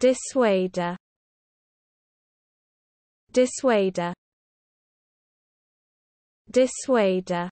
Dissuader Dissuader Dissuader